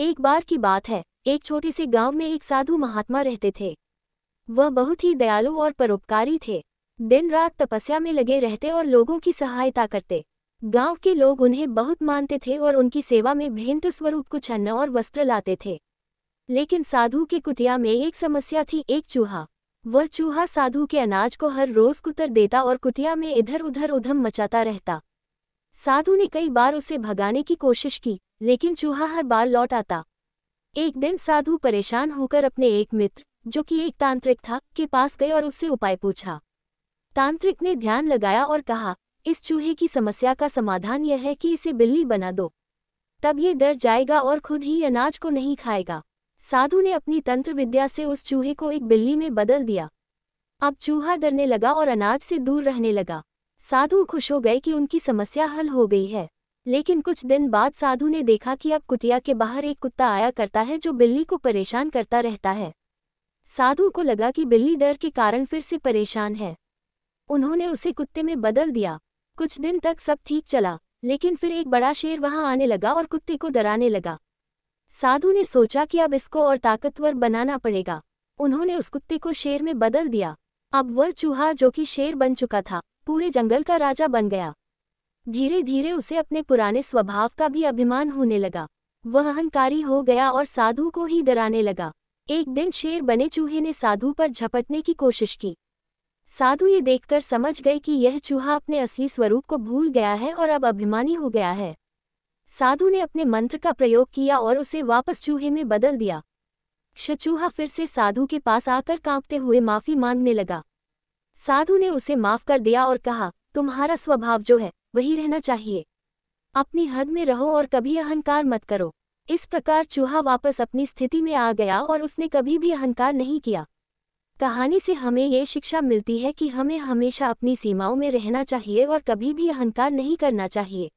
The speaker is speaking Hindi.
एक बार की बात है एक छोटे से गांव में एक साधु महात्मा रहते थे वह बहुत ही दयालु और परोपकारी थे दिन रात तपस्या में लगे रहते और लोगों की सहायता करते गांव के लोग उन्हें बहुत मानते थे और उनकी सेवा में भिन्न स्वरूप कुछ अन्न और वस्त्र लाते थे लेकिन साधु के कुटिया में एक समस्या थी एक चूहा वह चूहा साधु के अनाज को हर रोज कुतर देता और कुटिया में इधर उधर उधम मचाता रहता साधु ने कई बार उसे भगाने की कोशिश की लेकिन चूहा हर बार लौट आता एक दिन साधु परेशान होकर अपने एक मित्र जो कि एक तांत्रिक था के पास गए और उससे उपाय पूछा तांत्रिक ने ध्यान लगाया और कहा इस चूहे की समस्या का समाधान यह है कि इसे बिल्ली बना दो तब ये डर जाएगा और खुद ही अनाज को नहीं खाएगा साधु ने अपनी तंत्र विद्या से उस चूहे को एक बिल्ली में बदल दिया अब चूहा डरने लगा और अनाज से दूर रहने लगा साधु खुश हो गए कि उनकी समस्या हल हो गई है लेकिन कुछ दिन बाद साधु ने देखा कि अब कुटिया के बाहर एक कुत्ता आया करता है जो बिल्ली को परेशान करता रहता है साधु को लगा कि बिल्ली डर के कारण फिर से परेशान है उन्होंने उसे कुत्ते में बदल दिया कुछ दिन तक सब ठीक चला लेकिन फिर एक बड़ा शेर वहां आने लगा और कुत्ते को डराने लगा साधु ने सोचा कि अब इसको और ताकतवर बनाना पड़ेगा उन्होंने उस कुत्ते को शेर में बदल दिया अब वह चूहा जो कि शेर बन चुका था पूरे जंगल का राजा बन गया धीरे धीरे उसे अपने पुराने स्वभाव का भी अभिमान होने लगा वह अहंकारी हो गया और साधु को ही डराने लगा एक दिन शेर बने चूहे ने साधु पर झपटने की कोशिश की साधु ये देखकर समझ गए कि यह चूहा अपने असली स्वरूप को भूल गया है और अब अभिमानी हो गया है साधु ने अपने मंत्र का प्रयोग किया और उसे वापस चूहे में बदल दिया शचूहा फिर से साधु के पास आकर कांपते हुए माफी मांगने लगा साधु ने उसे माफ कर दिया और कहा तुम्हारा स्वभाव जो है वही रहना चाहिए अपनी हद में रहो और कभी अहंकार मत करो इस प्रकार चूहा वापस अपनी स्थिति में आ गया और उसने कभी भी अहंकार नहीं किया कहानी से हमें ये शिक्षा मिलती है कि हमें हमेशा अपनी सीमाओं में रहना चाहिए और कभी भी अहंकार नहीं करना चाहिए